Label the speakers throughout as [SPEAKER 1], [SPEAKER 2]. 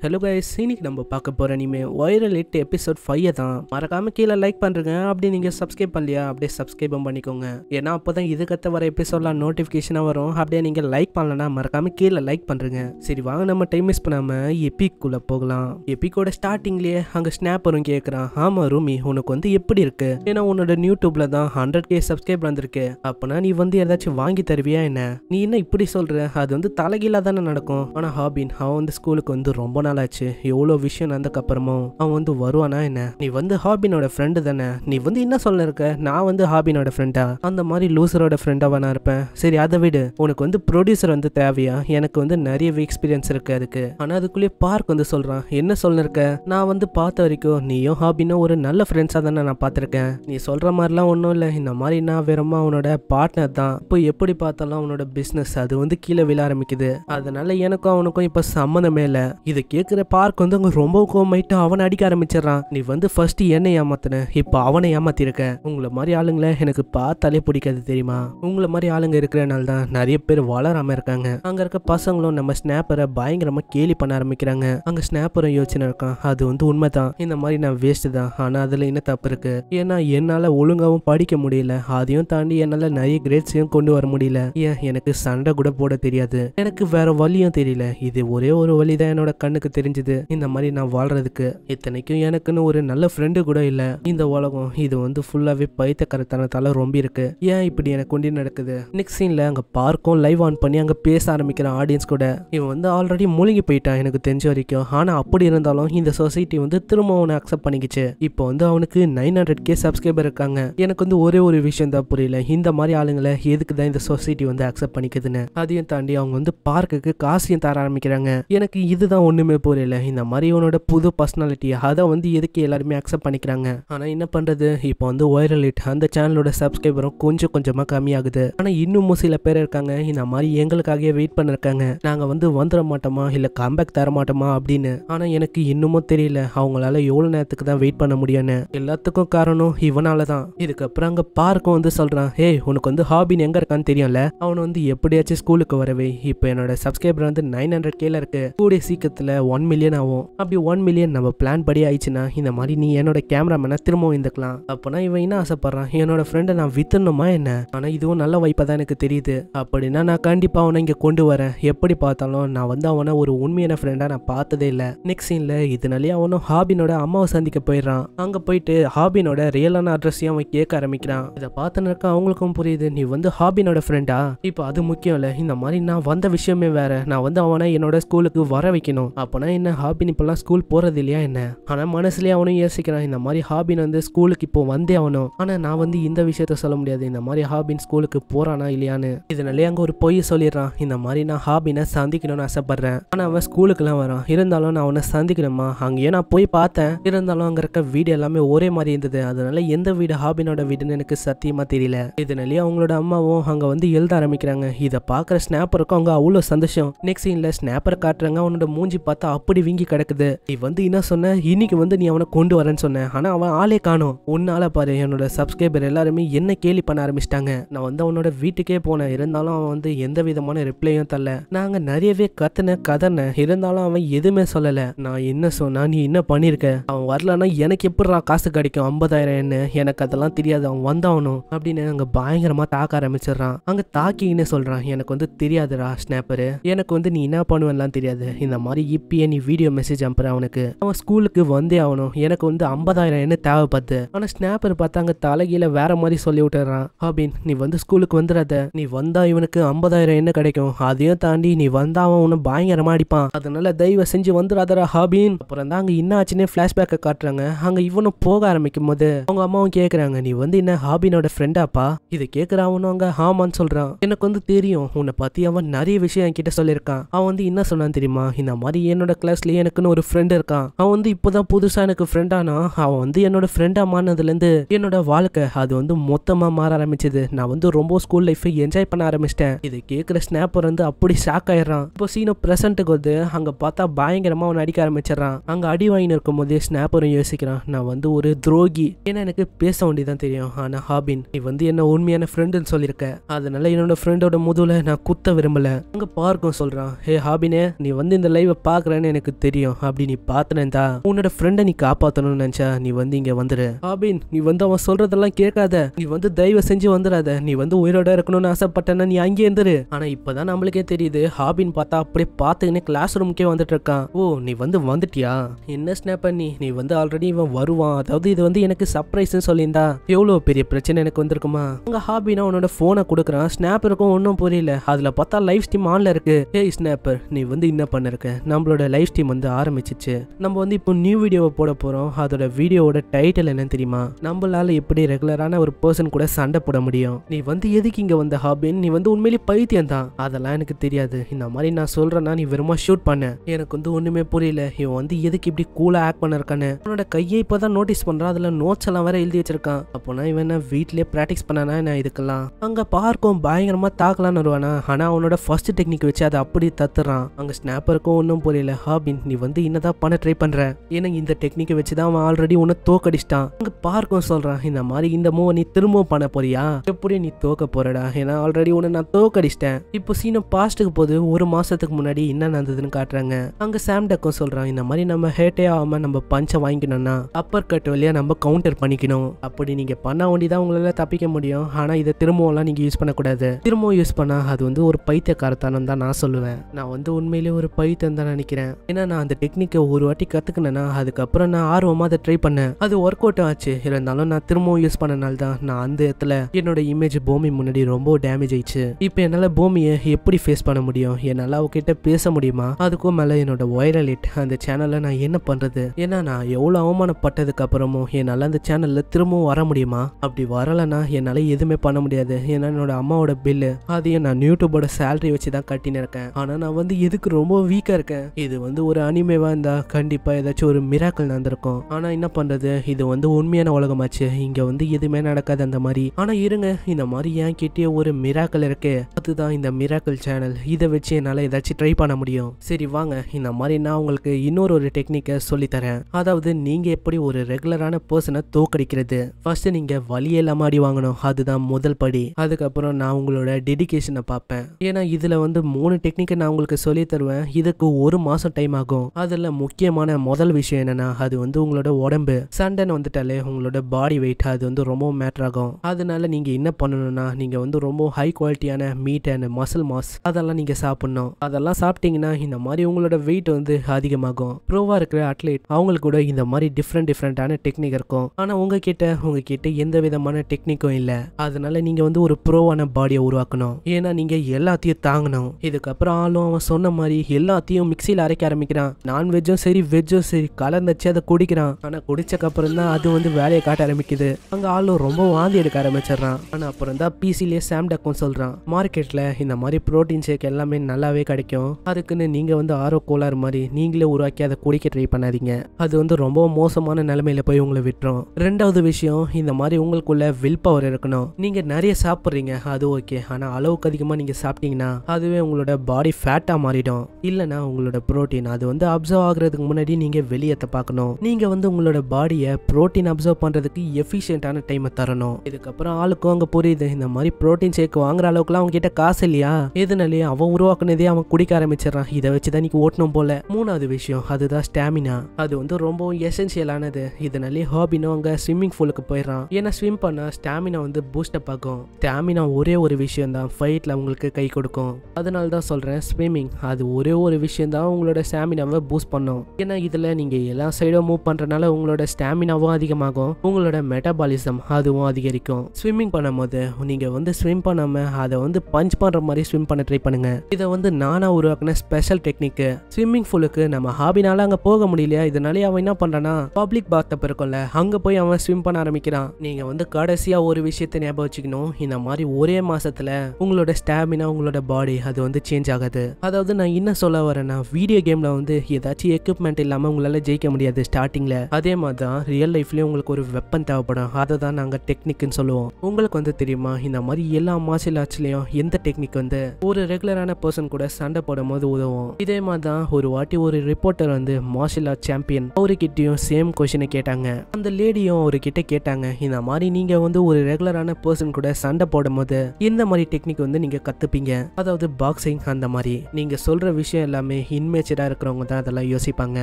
[SPEAKER 1] hello guys இன்னைக்கு நம்ம பார்க்க போகிற இனிமே வைரல் எட்டு எபிசோட் ஃபைவ் தான் மறக்காமல் கீழே லைக் பண்ணுறங்க அப்படி நீங்கள் சப்ஸ்கிரைப் பண்ணலையா அப்படியே சப்ஸ்கிரைபும் பண்ணிக்கோங்க ஏன்னா அப்போ தான் இதுக்கத்த வர எபிசோட்லாம் நோட்டிஃபிகேஷனாக வரும் அப்படியே நீங்கள் லைக் பண்ணலன்னா மறக்காமல் கீழே லைக் பண்ணுறங்க சரி வாங்க நம்ம டைம் மிஸ் பண்ணாமல் எபிக்குள்ளே போகலாம் எபிக்கோட ஸ்டார்டிங்லேயே அங்கே ஸ்னாப்பரும் கேட்குறான் ஆமாம் ரூமி உனக்கு வந்து எப்படி இருக்கு ஏன்னா உன்னோட யூடியூப்பில் தான் ஹண்ட்ரட் கே சப்ஸ்கிரைப் வந்திருக்கு அப்போனா நீ வந்து ஏதாச்சும் வாங்கி தருவியா என்ன நீ என்ன இப்படி சொல்கிற அது வந்து தலைகீழாக தானே நடக்கும் ஆனால் ஹாபின் அவன் வந்து ஸ்கூலுக்கு வந்து ரொம்ப நாள் ஆச்சு எவ்வளோ விஷயம் அப்புறமும் அவன் வந்து வருவானா என்ன நீ வந்து ஹாபினோட ஃப்ரெண்டு தானே நீ வந்து என்ன சொல்ல இருக்க நான் வந்து ஹாபினோட ஃப்ரெண்டா அந்த மாதிரி லூசரோட ஃப்ரெண்டாக வேணா இருப்பேன் சரி அதை விடு உனக்கு வந்து ப்ரொடியூசர் வந்து தேவையா எனக்கு வந்து நிறைய எக்ஸ்பீரியன்ஸ் இருக்கு அதுக்கு ஆனால் அதுக்குள்ளேயே பார்க் வந்து சொல்கிறான் என்ன சொல்லிருக்க நான் வந்து பார்த்த வரைக்கும் நீயும் ஹாபினும் ஒரு நல்ல ஃப்ரெண்ட்ஸாக தானே நான் பார்த்துருக்கேன் நீ சொல்கிற மாதிரிலாம் ஒன்றும் இல்லை இந்த மாதிரி நான் வெறுமா அவனோட பார்ட்னர் தான் இப்போ எப்படி பார்த்தாலும் அவனோட பிஸ்னஸ் அது வந்து கீழே விழ ஆரம்பிக்குது அதனால எனக்கும் அவனுக்கும் இப்போ சம்மந்தமே இல்லை இது கேட்குற பார்க் வந்து அவங்க ரொம்ப கோமாயிட்டு அவனை அடிக்க ஆரம்பிச்சிடறான் நீ வந்து ஃபர்ஸ்ட் என்னை ஏமாத்தின இப்போ அவனை ஏமாத்திருக்க உங்களை மாதிரி ஆளுங்களை எனக்கு பார்த்தாலே பிடிக்காது தெரியுமா உங்களை மாதிரி ஆளுங்க இருக்கிறனால தான் நிறைய பேர் வளராம இருக்காங்க அங்க இருக்க பசங்களும் நம்ம ஸ்னாப்பரை பயங்கரமா கேலி பண்ண ஆரம்பிக்கிறாங்க அங்க ஸ்னாப்பரும் யோசனை இருக்கான் அது வந்து உண்மைதான் இந்த மாதிரி நான் வேஸ்ட் தான் ஆனா அதுல என்ன தப்பு இருக்கு ஏன்னா என்னால ஒழுங்காவும் படிக்க முடியல அதையும் தாண்டி என்னால நிறைய கிரேட்ஸையும் கொண்டு வர முடியல ஏன் எனக்கு சண்டை கூட போட தெரியாது எனக்கு வேற வழியும் தெரியல இது ஒரே ஒரு வழி தான் என்னோட கண்ணுக்கு எனக்கு தெரிஞ்சது இந்த மாதிரி நான் வாழ்றதுக்கு இத்தனைக்கும் எனக்குன்னு ஒரு நல்ல ஃப்ரெண்டு கூட இல்லை இந்த உலகம் இது வந்து ஃபுல்லாகவே பைத்தக்கரத்தனத்தால் ரொம்ப இருக்கு ஏன் இப்படி எனக்கு கொண்டு நடக்குது நெக்ஸ்ட் சீனில் அங்கே பார்க்கும் லைவ் ஆன் பண்ணி அங்கே பேச ஆரம்பிக்கிற ஆடியன்ஸ் கூட இவன் வந்து ஆல்ரெடி மூழ்கி போயிட்டான் எனக்கு தெரிஞ்ச வரைக்கும் ஆனால் அப்படி இருந்தாலும் இந்த சொசைட்டி வந்து திரும்ப அவனை அக்செப்ட் பண்ணிக்கிச்சு இப்போ வந்து அவனுக்கு நைன் ஹண்ட்ரட் கே சப்ஸ்கிரைபர் இருக்காங்க எனக்கு வந்து ஒரே ஒரு விஷயம் தான் புரியல இந்த மாதிரி ஆளுங்களை எதுக்கு தான் இந்த சொசைட்டி வந்து அக்செப்ட் பண்ணிக்குதுன்னு அதையும் தாண்டி அவங்க வந்து பார்க்குக்கு காசையும் தர ஆரம்பிக்கிறாங்க எனக்கு இதுதான் ஒன்றுமே மாறவே போகல இந்த மாதிரி இவனோட புது பர்சனாலிட்டி அதை வந்து எதுக்கு எல்லாருமே அக்செப்ட் பண்ணிக்கிறாங்க ஆனால் என்ன பண்ணுறது இப்போ வந்து வைரல் ஹிட் அந்த சேனலோட சப்ஸ்கிரைபரும் கொஞ்சம் கொஞ்சமாக கம்மியாகுது ஆனால் இன்னமும் சில பேர் இருக்காங்க இந்த மாதிரி எங்களுக்காகவே வெயிட் பண்ணிருக்காங்க நாங்கள் வந்து வந்துட மாட்டோமா இல்லை கம்பேக் தர மாட்டோமா அப்படின்னு ஆனால் எனக்கு இன்னமும் தெரியல அவங்களால எவ்வளோ நேரத்துக்கு தான் வெயிட் பண்ண முடியும்னு எல்லாத்துக்கும் காரணம் இவனால தான் இதுக்கப்புறம் அங்கே பார்க்கும் வந்து சொல்கிறான் ஏய் உனக்கு வந்து ஹாபின்னு எங்கே இருக்கான்னு தெரியும்ல அவன் வந்து எப்படியாச்சும் ஸ்கூலுக்கு வரவே இப்போ என்னோட சப்ஸ்கிரைபர் வந்து நைன் ஹண்ட்ரட் கேல இருக்கு கூடிய சீக்கிரத்தில் ஒன் மில்லியன் ஆகும் அப்படி ஒன் மில்லியன் நம்ம பிளான் படி ஆயிடுச்சுன்னா இந்த மாதிரி நீ என்னோட கேமராமேனை திரும்பவும் இருந்துக்கலாம் அப்பனா இவன் என்ன ஆசைப்படுறான் என்னோட ஃப்ரெண்டை நான் வித்துணுமா என்ன ஆனால் இதுவும் நல்ல வாய்ப்பா தான் எனக்கு தெரியுது அப்படின்னா நான் கண்டிப்பாக அவனை இங்கே கொண்டு வரேன் எப்படி பார்த்தாலும் நான் வந்து அவனை ஒரு உண்மையான ஃப்ரெண்டாக நான் பார்த்ததே இல்லை நெக்ஸ்ட் சீன்ல இதனாலே அவனும் ஹாபினோட அம்மாவை சந்திக்க போயிடுறான் அங்கே போயிட்டு ஹாபினோட ரியலான அட்ரஸையும் அவன் கேட்க ஆரம்பிக்கிறான் இதை பார்த்தனாக்க அவங்களுக்கும் புரியுது நீ வந்து ஹாபினோட ஃப்ரெண்டா இப்போ அது முக்கியம் இல்லை இந்த மாதிரி நான் வந்த விஷயமே வேற நான் வந்து அவனை என்னோட ஸ்கூலுக்கு வர வைக்கணும் அப்போ போனால் என்ன ஹாபின் இப்போல்லாம் ஸ்கூல் போகிறது இல்லையா என்ன ஆனால் மனசுலேயே அவனும் யோசிக்கிறான் இந்த மாதிரி ஹாபின் வந்து ஸ்கூலுக்கு இப்போ வந்தே அவனும் ஆனால் நான் வந்து இந்த விஷயத்த சொல்ல முடியாது இந்த மாதிரி ஹாபின் ஸ்கூலுக்கு போகிறானா இல்லையான்னு இதனாலே அங்கே ஒரு பொய் சொல்லிடுறான் இந்த மாதிரி நான் ஹாபினை சந்திக்கணும்னு ஆசைப்பட்றேன் ஆனால் அவன் ஸ்கூலுக்குலாம் வரான் இருந்தாலும் நான் அவனை சந்திக்கணுமா அங்கேயே நான் போய் பார்த்தேன் இருந்தாலும் அங்கே இருக்க வீடு எல்லாமே ஒரே மாதிரி இருந்தது அதனால எந்த வீடு ஹாபினோட வீடுன்னு எனக்கு சத்தியமாக தெரியல இதனாலேயே அவங்களோட அம்மாவும் அங்கே வந்து எழுத ஆரம்பிக்கிறாங்க இதை பார்க்குற ஸ்னாப்பருக்கும் அவங்க அவ்வளோ சந்தோஷம் நெக்ஸ்ட் சீனில் ஸ்னாப்பர் காட்டுறாங்க அவனோட மூஞ்சி பார்த்தா பார்த்தா அப்படி வீங்கி கிடக்குது நீ வந்து என்ன சொன்ன இன்னைக்கு வந்து நீ அவனை கொண்டு வரேன்னு சொன்னேன் ஆனா அவன் ஆளே காணும் உன்னால பாரு என்னோட சப்ஸ்கிரைபர் எல்லாருமே என்ன கேலி பண்ண ஆரம்பிச்சிட்டாங்க நான் வந்து அவனோட வீட்டுக்கே போனேன் இருந்தாலும் அவன் வந்து எந்த விதமான ரிப்ளையும் தரல நாங்க நிறையவே கத்தன கதன இருந்தாலும் அவன் எதுவுமே சொல்லல நான் என்ன சொன்னா நீ என்ன பண்ணிருக்க அவன் வரலன்னா எனக்கு எப்படிரா காசு கிடைக்கும் ஐம்பதாயிரம் என்ன எனக்கு அதெல்லாம் தெரியாது அவன் வந்தவனும் அப்படின்னு அங்க பயங்கரமா தாக்க ஆரம்பிச்சிடுறான் அங்க தாக்கின்னு சொல்றான் எனக்கு வந்து தெரியாதுடா ஸ்னாப்பரு எனக்கு வந்து நீ என்ன பண்ணுவேன்லாம் தெரியாது இந்த மாதிரி இப்பி அனுப்பிய நீ வீடியோ மெசேஜ் அனுப்புற அவனுக்கு அவன் ஸ்கூலுக்கு வந்தே ஆகணும் எனக்கு வந்து ஐம்பதாயிரம் என்ன தேவைப்படுது ஆனா ஸ்னாப்பர் பார்த்தாங்க தலைகீழ வேற மாதிரி சொல்லி விட்டுறான் ஹாபின் நீ வந்து ஸ்கூலுக்கு வந்துடாத நீ வந்தா இவனுக்கு ஐம்பதாயிரம் என்ன கிடைக்கும் அதையும் தாண்டி நீ வந்தா அவன் உன்னை பயங்கரமா அடிப்பான் அதனால தயவு செஞ்சு வந்துடாதரா ஹாபின் அப்புறம் தான் அங்க என்ன ஆச்சுன்னு பிளாஷ்பேக்கை காட்டுறாங்க அங்க இவனும் போக ஆரம்பிக்கும் போது அவங்க அம்மாவும் கேக்குறாங்க நீ வந்து என்ன ஹாபினோட ஃப்ரெண்டாப்பா இதை கேக்குற அவனும் அங்க ஆமான்னு சொல்றான் எனக்கு வந்து தெரியும் உன்னை பத்தி அவன் நிறைய விஷயம் என்கிட்ட சொல்லியிருக்கான் அவன் வந்து என்ன சொன்னான் தெரியுமா இந்த மாதிரி என்னோட கிளாஸ்லேயே எனக்குன்னு ஒரு ஃப்ரெண்ட் இருக்கான் அவன் வந்து இப்போதான் புதுசாக எனக்கு ஃப்ரெண்டானா அவன் வந்து என்னோட ஃப்ரெண்டாக இருந்து என்னோட வாழ்க்கை அது வந்து மொத்தமாக மாற ஆரம்பிச்சது நான் வந்து ரொம்ப ஸ்கூல் லைஃப்பை என்ஜாய் பண்ண ஆரம்பிச்சிட்டேன் இது கேட்குற ஸ்னாப்பர் வந்து அப்படி ஷாக் ஆயிடுறான் இப்போ சீனோ பிரசன்ட்டுக்கு வந்து அங்கே பார்த்தா பயங்கரமாக அவன் அடிக்க ஆரம்பிச்சிடறான் அங்கே அடி வாங்கி இருக்கும் போதே ஸ்னாப்பரும் யோசிக்கிறான் நான் வந்து ஒரு துரோகி ஏன்னா எனக்கு பேச வேண்டியதான் தெரியும் ஆனால் ஹாபின் நீ வந்து என்ன உண்மையான ஃப்ரெண்டுன்னு சொல்லியிருக்க அதனால என்னோட ஃப்ரெண்டோட முதுல நான் குத்த விரும்பல அங்கே பார்க்கும் சொல்கிறான் ஹே ஹாபினே நீ வந்து இந்த லைவை பார்க்க பார்க்குறேன்னு எனக்கு தெரியும் அப்படி நீ பார்த்தனேன் தான் உன்னோட ஃப்ரெண்டை நீ காப்பாற்றணும்னு நினைச்சா நீ வந்து இங்கே வந்துரு ஆபின் நீ வந்து அவன் சொல்றதெல்லாம் கேட்காத நீ வந்து தயவு செஞ்சு வந்துடாத நீ வந்து உயிரோட இருக்கணும்னு ஆசைப்பட்டேன்னா நீ அங்கேயே இருந்துரு ஆனால் இப்போதான் நம்மளுக்கே தெரியுது ஹாபின் பார்த்தா அப்படியே பாத்துக்கினே கிளாஸ் ரூமுக்கே வந்துட்டு இருக்கான் ஓ நீ வந்து வந்துட்டியா என்ன ஸ்னாப் பண்ணி நீ வந்து ஆல்ரெடி இவன் வருவான் அதாவது இது வந்து எனக்கு சர்ப்ரைஸ்னு சொல்லியிருந்தா எவ்வளோ பெரிய பிரச்சனை எனக்கு வந்திருக்குமா உங்க ஹாபினா உன்னோட ஃபோனை கொடுக்குறான் ஸ்னாப் இருக்கும் ஒன்றும் புரியல அதில் பார்த்தா லைஃப் ஸ்டீம் ஆன்ல இருக்கு ஏய் ஸ்னாப்பர் நீ வந்து என்ன பண்ணிருக்க நம்மளோட நம்மளோட லைவ் ஸ்ட்ரீம் வந்து ஆரம்பிச்சிச்சு நம்ம வந்து இப்போ நியூ வீடியோவை போட போகிறோம் அதோட வீடியோவோட டைட்டில் என்னன்னு தெரியுமா நம்மளால எப்படி ரெகுலரான ஒரு பர்சன் கூட சண்டை போட முடியும் நீ வந்து எதுக்கு இங்கே வந்த ஹாபின்னு நீ வந்து உண்மையிலேயே பைத்தியம் தான் அதெல்லாம் எனக்கு தெரியாது இந்த மாதிரி நான் சொல்கிறேன்னா நீ வெறுமா ஷூட் பண்ண எனக்கு வந்து ஒன்றுமே புரியல இவன் வந்து எதுக்கு இப்படி கூலாக ஆக்ட் பண்ணிருக்கான்னு அவனோட கையை இப்போ தான் நோட்டீஸ் பண்ணுறான் அதில் நோட்ஸ் எல்லாம் வேற எழுதி வச்சிருக்கான் அப்போனா இவன் என்ன வீட்லேயே ப்ராக்டிஸ் பண்ணானா நான் இதுக்கெல்லாம் அங்கே பார்க்கும் பயங்கரமாக தாக்கலான்னு வருவானா ஆனால் அவனோட ஃபர்ஸ்ட் டெக்னிக் வச்சு அதை அப்படி தத்துறான் அங்கே ஸ்னாப்பருக்கும் ஒன்றும் புரியல தெரியல ஹாபின் நீ வந்து என்னதான் பண்ண ட்ரை பண்ற ஏன்னா இந்த டெக்னிக்கை வச்சு தான் அவன் ஆல்ரெடி உன்னை தோக்கடிச்சிட்டான் அங்கே பார்க்கும் சொல்றான் இந்த மாதிரி இந்த மூவை நீ திரும்பவும் பண்ண போறியா எப்படி நீ தோக்க போறடா ஏன்னா ஆல்ரெடி உன்னை நான் தோக்கடிச்சிட்டேன் இப்போ சீனம் பாஸ்டுக்கு போது ஒரு மாசத்துக்கு முன்னாடி என்ன நடந்ததுன்னு காட்டுறாங்க அங்க சாம் டக்கும் சொல்றான் இந்த மாதிரி நம்ம ஹேட்டே ஆகாம நம்ம பஞ்ச வாங்கிக்கணும்னா அப்பர் கட் வழியா நம்ம கவுண்டர் பண்ணிக்கணும் அப்படி நீங்கள் பண்ண வேண்டிதான் உங்களால தப்பிக்க முடியும் ஆனால் இதை திரும்பவும்லாம் நீங்கள் யூஸ் பண்ணக்கூடாது திரும்பவும் யூஸ் பண்ணால் அது வந்து ஒரு பைத்தியக்காரத்தனம் தான் நான் சொல்லுவேன் நான் வந்து உண்மையிலேயே ஒரு பைத்தியம் தான் நினைக்கிறேன் நினைக்கிறேன் ஏன்னா நான் அந்த டெக்னிக்கை ஒரு வாட்டி கற்றுக்கினேன்னா அதுக்கப்புறம் நான் ஆர்வமாக அதை ட்ரை பண்ணேன் அது ஒர்க் அவுட் ஆச்சு இருந்தாலும் நான் திரும்பவும் யூஸ் பண்ணனால தான் நான் அந்த இடத்துல என்னோட இமேஜ் பூமி முன்னாடி ரொம்ப டேமேஜ் ஆயிடுச்சு இப்போ என்னால் பூமியை எப்படி ஃபேஸ் பண்ண முடியும் என்னால் அவகிட்ட பேச முடியுமா அதுக்கும் மேலே என்னோட வைரலிட் அந்த சேனல்ல நான் என்ன பண்றது ஏன்னா நான் எவ்வளவு அவமானப்பட்டதுக்கு அப்புறமும் என்னால் அந்த சேனலில் திரும்பவும் வர முடியுமா அப்படி வரலைன்னா என்னால் எதுவுமே பண்ண முடியாது ஏன்னா என்னோட அம்மாவோட பில்லு அதையும் நான் யூடியூபோட சேலரி வச்சு தான் கட்டினு இருக்கேன் ஆனால் நான் வந்து எதுக்கு ரொம்ப வீக்காக இருக்கேன் இது வந்து ஒரு அனிமேவா இருந்தால் கண்டிப்பாக ஏதாச்சும் ஒரு மிராக்கள் நடந்திருக்கும் ஆனால் என்ன பண்ணுறது இது வந்து உண்மையான உலகமாச்சு இங்கே வந்து எதுவுமே நடக்காது அந்த மாதிரி ஆனால் இருங்க இந்த மாதிரி என் கிட்டே ஒரு மிராக்கள் இருக்கு அதுதான் இந்த மிராக்கள் சேனல் இதை வச்சு என்னால் ஏதாச்சும் ட்ரை பண்ண முடியும் சரி வாங்க இந்த மாதிரி நான் உங்களுக்கு இன்னொரு ஒரு டெக்னிக்கை சொல்லித்தரேன் அதாவது நீங்கள் எப்படி ஒரு ரெகுலரான பர்சனை தோக்கடிக்கிறது ஃபர்ஸ்ட் நீங்கள் வழி இல்லாமல் அடி வாங்கணும் அதுதான் முதல் படி அதுக்கப்புறம் நான் உங்களோட டெடிக்கேஷனை பார்ப்பேன் ஏன்னா இதில் வந்து மூணு டெக்னிக்கை நான் உங்களுக்கு சொல்லி தருவேன் இதுக்கு ஒரு மாதம் மாதம் டைம் ஆகும் அதில் முக்கியமான முதல் விஷயம் என்னன்னா அது வந்து உங்களோட உடம்பு சண்டைன்னு வந்துட்டாலே உங்களோட பாடி வெயிட் அது வந்து ரொம்ப மேட்டர் ஆகும் அதனால நீங்கள் என்ன பண்ணணும்னா நீங்கள் வந்து ரொம்ப ஹை குவாலிட்டியான மீட் அண்ட் மசில் மாஸ் அதெல்லாம் நீங்கள் சாப்பிட்ணும் அதெல்லாம் சாப்பிட்டீங்கன்னா இந்த மாதிரி உங்களோட வெயிட் வந்து அதிகமாகும் ப்ரோவாக இருக்கிற அட்லீட் அவங்களுக்கு கூட இந்த மாதிரி டிஃப்ரெண்ட் டிஃப்ரெண்டான டெக்னிக் இருக்கும் ஆனால் உங்ககிட்ட உங்ககிட்ட எந்த விதமான டெக்னிக்கும் இல்லை அதனால நீங்கள் வந்து ஒரு ப்ரோவான பாடியை உருவாக்கணும் ஏன்னா நீங்கள் எல்லாத்தையும் தாங்கணும் இதுக்கப்புறம் ஆளும் அவன் சொன்ன மாதிரி எல்லாத்தையும் மிக்சியில் அரைக்க ஆரம்பிக்கிறான் நான்வெஜ்ஜும் சரி வெஜ்ஜும் சரி கலந்துச்சு அதை குடிக்கிறான் ஆனால் அப்புறம் தான் அது வந்து வேலையை காட்ட ஆரம்பிக்குது அங்கே ஆளும் ரொம்ப வாந்தி எடுக்க ஆரம்பிச்சிடுறான் ஆனால் அப்புறம் தான் பிசிலே சாம் டக்கும் சொல்கிறான் மார்க்கெட்டில் இந்த மாதிரி ப்ரோட்டீன் ஷேக் எல்லாமே நல்லாவே கிடைக்கும் அதுக்குன்னு நீங்கள் வந்து ஆரோ கோளாறு மாதிரி நீங்களே உருவாக்கி அதை குடிக்க ட்ரை பண்ணாதீங்க அது வந்து ரொம்ப மோசமான நிலைமையில போய் உங்களை விட்டுரும் ரெண்டாவது விஷயம் இந்த மாதிரி உங்களுக்குள்ள வில் பவர் இருக்கணும் நீங்கள் நிறைய சாப்பிட்றீங்க அது ஓகே ஆனால் அளவுக்கு அதிகமாக நீங்கள் சாப்பிட்டீங்கன்னா அதுவே உங்களோட பாடி ஃபேட்டாக மாறிடும் இல்லைன்னா உங்களோட ப்ரோட்டீன் அது வந்து அப்சர்வ் ஆகிறதுக்கு முன்னாடி நீங்கள் வெளியேற்ற பார்க்கணும் நீங்கள் வந்து உங்களோட பாடியை ப்ரோட்டீன் அப்சர்வ் பண்ணுறதுக்கு எஃபிஷியண்டான டைமை தரணும் இதுக்கப்புறம் ஆளுக்கும் அங்கே புரியுது இந்த மாதிரி ப்ரோட்டீன் ஷேக் வாங்குற அளவுக்குலாம் அவங்க கிட்ட காசு இல்லையா எதுனாலேயே அவன் உருவாக்குனதே அவன் குடிக்க ஆரம்பிச்சிடறான் இதை வச்சு தான் ஓட்டணும் போல மூணாவது விஷயம் அதுதான் ஸ்டாமினா அது வந்து ரொம்ப எசென்சியலானது இதனாலே ஹாபினும் அங்கே ஸ்விம்மிங் பூலுக்கு போயிடறான் ஏன்னா ஸ்விம் பண்ணால் ஸ்டாமினா வந்து அப் ஆகும் ஸ்டாமினா ஒரே ஒரு விஷயம் தான் ஃபைட்டில் உங்களுக்கு கை கொடுக்கும் அதனால தான் சொல்கிறேன் ஸ்விம்மிங் அது ஒரே ஒரு விஷயம் தான் உங்களோட ஸ்டாமினாவை பூஸ்ட் பண்ணும் ஏன்னா இதுல நீங்க எல்லா சைடும் மூவ் பண்றதுனால உங்களோட ஸ்டாமினாவும் அதிகமாகும் உங்களோட மெட்டபாலிசம் அதுவும் அதிகரிக்கும் ஸ்விம்மிங் பண்ணும் போது நீங்க வந்து ஸ்விம் பண்ணாம அதை வந்து பஞ்ச் பண்ற மாதிரி ஸ்விம் பண்ண ட்ரை பண்ணுங்க இதை வந்து நானா உருவாக்கின ஸ்பெஷல் டெக்னிக்கு ஸ்விம்மிங் ஃபூலுக்கு நம்ம ஹாபினால அங்கே போக முடியலையா இதனால அவன் என்ன பண்றானா பப்ளிக் பாத்தப் இருக்கும்ல அங்க போய் அவன் ஸ்விம் பண்ண ஆரம்பிக்கிறான் நீங்க வந்து கடைசியா ஒரு விஷயத்தை ஞாபகம் வச்சுக்கணும் இந்த மாதிரி ஒரே மாசத்துல உங்களோட ஸ்டாமினா உங்களோட பாடி அது வந்து சேஞ்ச் ஆகாது அதாவது நான் என்ன சொல்ல வரேன்னா வீடியோ கேமில் வந்து ஏதாச்சும் எக்யூப்மெண்ட் இல்லாமல் உங்களால் ஜெயிக்க முடியாது ஸ்டார்டிங்கில் அதே மாதிரி தான் ரியல் லைஃப்லேயும் உங்களுக்கு ஒரு வெப்பன் தேவைப்படும் அதை தான் நாங்கள் டெக்னிக்னு சொல்லுவோம் உங்களுக்கு வந்து தெரியுமா இந்த மாதிரி எல்லா மார்ஷியல் ஆர்ட்ஸ்லையும் எந்த டெக்னிக் வந்து ஒரு ரெகுலரான பர்சன் கூட சண்டை போடும் போது உதவும் இதே மாதிரி தான் ஒரு வாட்டி ஒரு ரிப்போர்ட்டர் வந்து மார்ஷியல் ஆர்ட் சாம்பியன் அவருக்கிட்டையும் சேம் கொஷினை கேட்டாங்க அந்த லேடியும் அவர்கிட்ட கேட்டாங்க இந்த மாதிரி நீங்க வந்து ஒரு ரெகுலரான பர்சன் கூட சண்டை போடும் போது எந்த மாதிரி டெக்னிக் வந்து நீங்க கத்துப்பீங்க அதாவது பாக்ஸிங் அந்த மாதிரி நீங்க சொல்ற விஷயம் எல்லாமே இன்மை இம்மேச்சராக இருக்கிறவங்க தான் அதெல்லாம் யோசிப்பாங்க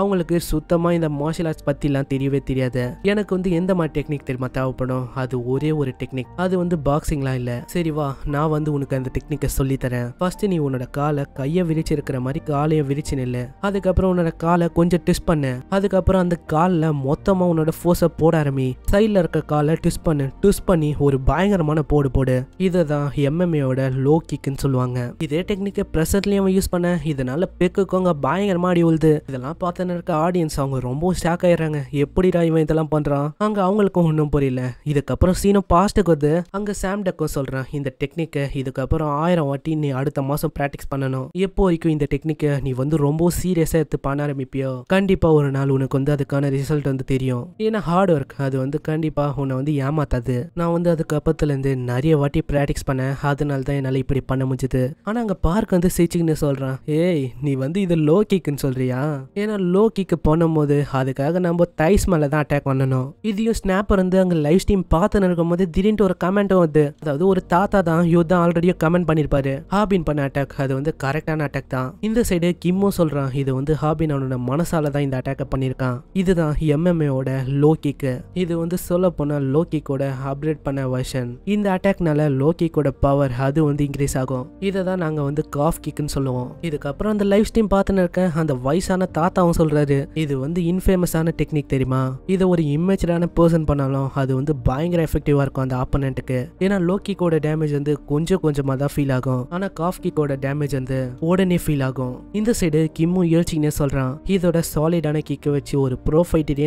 [SPEAKER 1] அவங்களுக்கு சுத்தமாக இந்த மார்ஷியல் ஆர்ட்ஸ் பற்றிலாம் தெரியவே தெரியாது எனக்கு வந்து எந்த மாதிரி டெக்னிக் தெரியுமா தேவைப்படும் அது ஒரே ஒரு டெக்னிக் அது வந்து பாக்ஸிங்லாம் இல்லை சரி வா நான் வந்து உனக்கு அந்த டெக்னிக்கை சொல்லித்தரேன் ஃபர்ஸ்ட் நீ உன்னோட காலை கையை விரிச்சு இருக்கிற மாதிரி காலையை விரிச்சு நில்லு அதுக்கப்புறம் உன்னோட காலை கொஞ்சம் ட்விஸ்ட் பண்ணு அதுக்கப்புறம் அந்த காலில் மொத்தமாக உன்னோட ஃபோர்ஸை போட ஆரம்பி சைடில் இருக்க காலை ட்விஸ்ட் பண்ணு ட்விஸ்ட் பண்ணி ஒரு பயங்கரமான போடு போடு இதை தான் எம்எம்ஏட லோ கிக்குன்னு சொல்லுவாங்க இதே டெக்னிக்கை ப்ரெஷர்லேயும் யூஸ் பண்ண இதனால பெக்கு இருக்கவங்க பயங்கரமா அடி உழுது இதெல்லாம் பார்த்தனருக்கு ஆடியன்ஸ் அவங்க ரொம்ப ஸ்டாக் ஆயிடுறாங்க எப்படிடா இவன் இதெல்லாம் பண்ணுறான் அங்கே அவங்களுக்கும் ஒன்றும் புரியல இதுக்கப்புறம் சீனும் பாஸ்ட்டுக்கு வந்து அங்கே சாம்டக்கும் சொல்கிறான் இந்த டெக்னிக்கை இதுக்கப்புறம் ஆயிரம் வாட்டி நீ அடுத்த மாதம் ப்ராக்டிஸ் பண்ணணும் எப்போ வரைக்கும் இந்த டெக்னிக்கை நீ வந்து ரொம்ப சீரியஸாக எடுத்து பண்ண ஆரம்பிப்பியோ கண்டிப்பாக ஒரு நாள் உனக்கு வந்து அதுக்கான ரிசல்ட் வந்து தெரியும் ஏன்னா ஹார்ட் ஒர்க் அது வந்து கண்டிப்பாக உன்னை வந்து ஏமாத்தாது நான் வந்து அதுக்கப்புறத்துலேருந்து நிறைய வாட்டி ப்ராக்டிஸ் பண்ணேன் அதனால தான் என்னால் இப்படி பண்ண முடிஞ்சது ஆனால் அங்கே பார்க் வந்து சிரிச்சுக்கின்னு சொல்கிறான் ஏய் நீ வந்து இது லோ கிக்குன்னு சொல்றியா ஏன்னா லோ கிக்கு போனும் போது அதுக்காக நம்ம தைஸ் மேலதான் தான் அட்டாக் பண்ணணும் இதையும் ஸ்னாப்பர் வந்து அங்கே லைவ் ஸ்ட்ரீம் பார்த்துன்னு இருக்கும் போது திடீர்னு ஒரு கமெண்ட்டும் வந்து அதாவது ஒரு தாத்தா தான் யூ தான் ஆல்ரெடியோ கமெண்ட் பண்ணியிருப்பாரு ஹாபின் பண்ண அட்டாக் அது வந்து கரெக்டான அட்டாக் தான் இந்த சைடு கிம்மோ சொல்றான் இது வந்து ஹாபின் அவனோட மனசால தான் இந்த அட்டாக் பண்ணியிருக்கான் இதுதான் எம்எம்ஏவோட லோ கிக்கு இது வந்து சொல்ல போனால் லோ கிக்கோட அப்டேட் பண்ண வெர்ஷன் இந்த அட்டாக்னால லோ கிக்கோட பவர் அது வந்து இன்க்ரீஸ் ஆகும் இதை தான் நாங்கள் வந்து காஃப் கிக்குன்னு சொல்லுவோம் இதுக்கப்புறம் அந்த லைவ் ஸ்ட்ரீம் பார்த்துன்னு இருக்க அந்த வயசான தாத்தாவும் சொல்றாரு இது வந்து இன்ஃபேமஸான டெக்னிக் தெரியுமா இதை ஒரு இமேஜரான பர்சன் பண்ணாலும் அது வந்து பயங்கர எஃபெக்டிவா இருக்கும் அந்த ஆப்பனண்ட்டுக்கு ஏன்னா லோக்கிக்கோட டேமேஜ் வந்து கொஞ்சம் கொஞ்சமா தான் ஃபீல் ஆகும் ஆனா காஃப்கிக்கோட டேமேஜ் வந்து உடனே ஃபீல் ஆகும் இந்த சைடு கிம்மு யோசிச்சுனே சொல்றான் இதோட சாலிடான கிக்கை வச்சு ஒரு ப்ரோ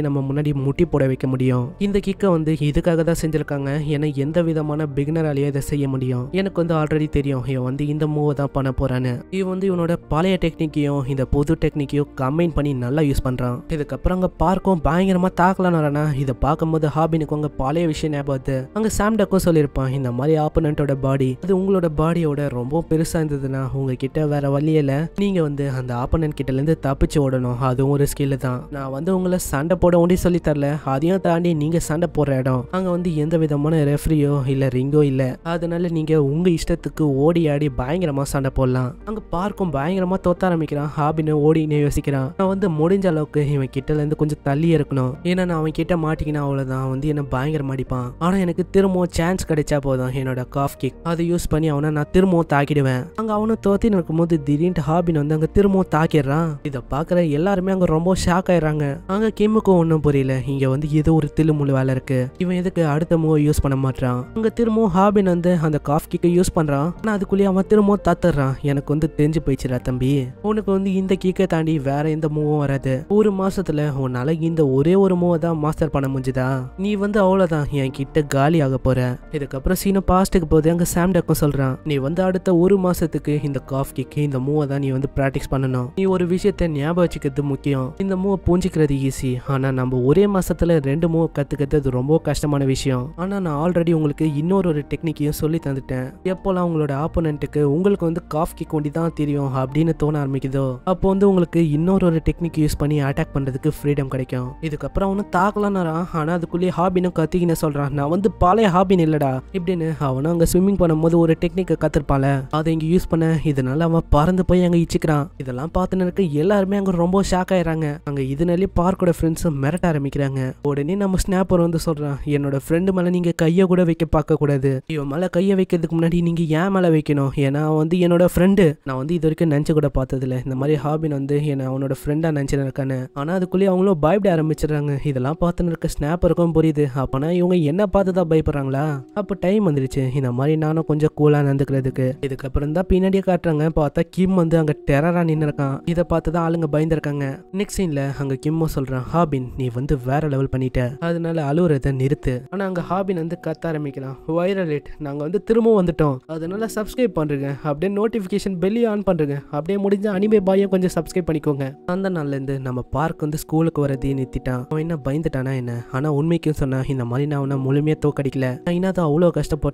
[SPEAKER 1] நம்ம முன்னாடி முட்டி போட வைக்க முடியும் இந்த கிக்கை வந்து இதுக்காக தான் செஞ்சிருக்காங்க ஏன்னா எந்த விதமான பிகினராலேயே இதை செய்ய முடியும் எனக்கு வந்து ஆல்ரெடி தெரியும் இவன் வந்து இந்த மூவை தான் பண்ண போறான்னு இவன் வந்து இவனோட பழைய டெக்னிக்கையும் அவனும் இந்த புது டெக்னிக்கையும் கம்பைன் பண்ணி நல்லா யூஸ் பண்ணுறான் இதுக்கப்புறம் அங்கே பார்க்கும் பயங்கரமாக தாக்கலாம் நடனா இதை பார்க்கும்போது ஹாபினுக்கு அங்கே பழைய விஷயம் ஞாபகத்து அங்கே சாம்டக்கும் சொல்லியிருப்பான் இந்த மாதிரி ஆப்பனண்ட்டோட பாடி அது உங்களோட பாடியோட ரொம்ப பெருசாக இருந்ததுன்னா உங்ககிட்ட வேற வழியில் நீங்கள் வந்து அந்த கிட்ட கிட்டேருந்து தப்பிச்சு ஓடணும் அதுவும் ஒரு ஸ்கில் தான் நான் வந்து உங்களை சண்டை போட ஒன்றி சொல்லி தரல அதையும் தாண்டி நீங்கள் சண்டை போடுற இடம் அங்கே வந்து எந்த விதமான ரெஃப்ரியோ இல்லை ரிங்கோ இல்லை அதனால நீங்கள் உங்கள் இஷ்டத்துக்கு ஓடி ஆடி பயங்கரமாக சண்டை போடலாம் அங்கே பார்க்கும் பயங்கரமாக தோத்த ஆரம்பிக்கிறான் ஹாபினு ஓடினே யோசிக்கிறான் நான் வந்து முடிஞ்ச அளவுக்கு இவன் இருந்து கொஞ்சம் தள்ளி இருக்கணும் ஏன்னா நான் அவன் கிட்ட மாட்டிக்கினா அவ்வளவுதான் வந்து என்ன பயங்கரமாக அடிப்பான் ஆனால் எனக்கு திரும்பவும் சான்ஸ் கிடைச்சா போதும் என்னோட காஃப் கிக் அதை யூஸ் பண்ணி அவனை நான் திரும்பவும் தாக்கிடுவேன் அங்கே அவனும் தோத்தி போது திடீர்னு ஹாபின் வந்து அங்கே திரும்பவும் தாக்கிடுறான் இதை பார்க்குற எல்லாருமே அங்கே ரொம்ப ஷாக் ஆயிடுறாங்க அங்கே கிம்முக்கும் ஒன்றும் புரியல இங்கே வந்து ஏதோ ஒரு திருமுழு வேலை இருக்கு இவன் எதுக்கு அடுத்த மூவ் யூஸ் பண்ண மாட்டான் அங்கே திரும்பவும் ஹாபின் வந்து அந்த காஃப் கிக்கை யூஸ் பண்ணுறான் ஆனால் அதுக்குள்ளேயே அவன் திரும்பவும் தாத்துறான் எனக்கு வந்து தெரிஞ்சு போயிடுச்சுடா தம்பி உனக்கு உனக்கு வந்து இந்த கீக்கை தாண்டி வேற எந்த மூவும் வராது ஒரு மாசத்துல உன்னால இந்த ஒரே ஒரு மூவை தான் மாஸ்டர் பண்ண முடிஞ்சுதா நீ வந்து அவ்வளவுதான் என் கிட்ட காலி ஆக போற இதுக்கப்புறம் சீனும் பாஸ்ட்டுக்கு போது அங்க சாம் டக்கும் சொல்றான் நீ வந்து அடுத்த ஒரு மாசத்துக்கு இந்த காஃப் கிக்கு இந்த மூவை தான் நீ வந்து பிராக்டிஸ் பண்ணணும் நீ ஒரு விஷயத்த ஞாபகம் வச்சுக்கிறது முக்கியம் இந்த மூவை பூஞ்சிக்கிறது ஈஸி ஆனா நம்ம ஒரே மாசத்துல ரெண்டு மூவை கத்துக்கிறது ரொம்ப கஷ்டமான விஷயம் ஆனா நான் ஆல்ரெடி உங்களுக்கு இன்னொரு ஒரு டெக்னிக்கையும் சொல்லி தந்துட்டேன் எப்போல்லாம் உங்களோட ஆப்போனண்ட்டுக்கு உங்களுக்கு வந்து காஃப் கிக் ஒண்டி தான் தெரியும் அப்படின்னு தோண ஆரம்பிக்குது முடியுதோ அப்போ வந்து உங்களுக்கு இன்னொரு ஒரு டெக்னிக் யூஸ் பண்ணி அட்டாக் பண்ணுறதுக்கு ஃப்ரீடம் கிடைக்கும் இதுக்கப்புறம் அவனும் தாக்கலாம் ஆனால் அதுக்குள்ளேயே ஹாபினும் கத்திக்கின சொல்கிறான் நான் வந்து பழைய ஹாபின் இல்லைடா இப்படின்னு அவனும் அங்கே ஸ்விம்மிங் பண்ணும்போது ஒரு டெக்னிக்கை கற்றுருப்பால அதை இங்கே யூஸ் பண்ண இதனால அவன் பறந்து போய் அங்கே இச்சிக்கிறான் இதெல்லாம் பார்த்துன்னு இருக்க எல்லாருமே அங்கே ரொம்ப ஷாக் ஆயிடுறாங்க அங்கே இதனாலே பார்க்கோட ஃப்ரெண்ட்ஸும் மிரட்ட ஆரம்பிக்கிறாங்க உடனே நம்ம ஸ்னாப்பர் வந்து சொல்கிறான் என்னோட ஃப்ரெண்டு மேலே நீங்கள் கையை கூட வைக்க பார்க்கக்கூடாது இவன் மேல கையை வைக்கிறதுக்கு முன்னாடி நீங்கள் ஏன் மேலே வைக்கணும் ஏன்னா வந்து என்னோட ஃப்ரெண்டு நான் வந்து இது வரைக்கும் நினச்சி கூட பார்த்ததில்ல இந்த மாதிரி ஹாபின் வந்து என்னை அவனோட ஃப்ரெண்டாக நினச்சிட்டு இருக்கானு ஆனால் அதுக்குள்ளேயே அவங்களும் பயப்பட ஆரம்பிச்சிடுறாங்க இதெல்லாம் பார்த்துன்னு இருக்க ஸ்னாப்பருக்கும் புரியுது அப்போனா இவங்க என்ன பார்த்து தான் பயப்படுறாங்களா அப்போ டைம் வந்துருச்சு இந்த மாதிரி நானும் கொஞ்சம் கூலாக நடந்துக்கிறதுக்கு இதுக்கப்புறம் தான் பின்னாடியே காட்டுறாங்க பார்த்தா கிம் வந்து அங்கே டெரராக நின்று இருக்கான் இதை பார்த்து தான் ஆளுங்க பயந்துருக்காங்க நெக்ஸ்ட் சீனில் அங்கே கிம்மும் சொல்கிறான் ஹாபின் நீ வந்து வேற லெவல் பண்ணிட்ட அதனால அழுவுறதை நிறுத்து ஆனால் அங்கே ஹாபின் வந்து கத்த ஆரம்பிக்கலாம் வைரல் இட் நாங்கள் வந்து திரும்பவும் வந்துட்டோம் அதனால சப்ஸ்கிரைப் பண்ணுறேங்க அப்படியே நோட்டிஃபிகேஷன் பெல்லி ஆன் பண்ணுறேங்க அப்படியே முடிஞ்ச அனிமே கூடவே பாயும் கொஞ்சம் சப்ஸ்கிரைப் பண்ணிக்கோங்க அந்த நாள்லேருந்து நம்ம பார்க் வந்து ஸ்கூலுக்கு வரதே நிறுத்திட்டான் அவன் என்ன பயந்துட்டானா என்ன ஆனால் உண்மைக்கும் சொன்னா இந்த மாதிரி நான் அவனை முழுமையாக தோக்கடிக்கல ஐநா தான் அவ்வளோ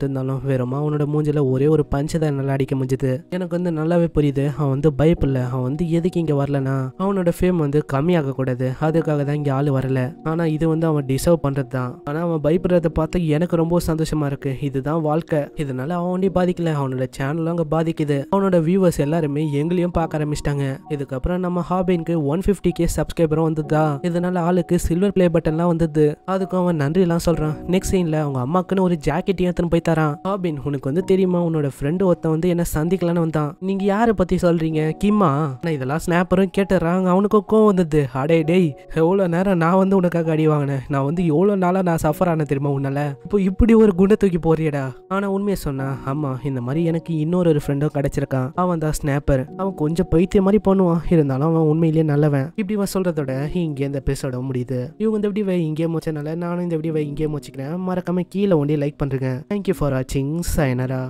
[SPEAKER 1] இருந்தாலும் வெறும் அவனோட மூஞ்சில் ஒரே ஒரு பஞ்சை தான் நல்லா அடிக்க முடிஞ்சது எனக்கு வந்து நல்லாவே புரியுது அவன் வந்து பயப்பில்ல அவன் வந்து எதுக்கு இங்கே வரலனா அவனோட ஃபேம் வந்து கம்மியாக கூடாது அதுக்காக தான் இங்கே ஆள் வரல ஆனால் இது வந்து அவன் டிசர்வ் பண்ணுறது தான் ஆனால் அவன் பயப்படுறத பார்த்தா எனக்கு ரொம்ப சந்தோஷமா இருக்கு இதுதான் வாழ்க்கை இதனால அவன் பாதிக்கல அவனோட சேனலும் அங்கே பாதிக்குது அவனோட வியூவர்ஸ் எல்லாருமே எங்களையும் பார்க்க ஆரம்பிச்சிட்டாங்க வந்தாங்க இதுக்கப்புறம் நம்ம ஹாபின்க்கு ஒன் ஃபிஃப்டி கே சப்ஸ்கிரைபரும் வந்ததா இதனால ஆளுக்கு சில்வர் பிளே பட்டன்லாம் வந்தது அதுக்கும் அவன் நன்றிலாம் சொல்றான் நெக்ஸ்ட் சீன்ல அவங்க அம்மாக்குன்னு ஒரு ஜாக்கெட் ஏத்தனு போய் தரான் ஹாபின் உனக்கு வந்து தெரியுமா உன்னோட ஃப்ரெண்டு ஒருத்தன் வந்து என்ன சந்திக்கலான்னு வந்தான் நீங்க யாரை பத்தி சொல்றீங்க கிம்மா நான் இதெல்லாம் ஸ்னாப்பரும் கேட்டுறாங்க அவனுக்கும் கோவம் வந்தது அடே டேய் எவ்வளோ நேரம் நான் வந்து உனக்காக அடி வாங்கினேன் நான் வந்து எவ்வளவு நாளாக நான் சஃபர் ஆன தெரியுமா உன்னால இப்போ இப்படி ஒரு குண்டை தூக்கி போறியடா ஆனால் உண்மையை சொன்னா அம்மா இந்த மாதிரி எனக்கு இன்னொரு ஒரு ஃப்ரெண்டும் கிடச்சிருக்கான் அவன் தான் ஸ்னாப்பர் அவன் கொஞ்சம் பைத்தியம் மாதிரி பண்ணுவான் இருந்தாலும் அவன் உண்மையிலேயே நல்லவன் இப்படி இவன் விட இங்கே இந்த எபிசோட முடியுது இவங்க இந்த வீடியோவை இங்கே மோச்சனால நானும் இந்த வீடியோவை இங்கே மோச்சிக்கிறேன் மறக்காம கீழே ஒன்றே லைக் பண்ணுறேன் தேங்க்யூ ஃபார் வாட்சிங் சைனரா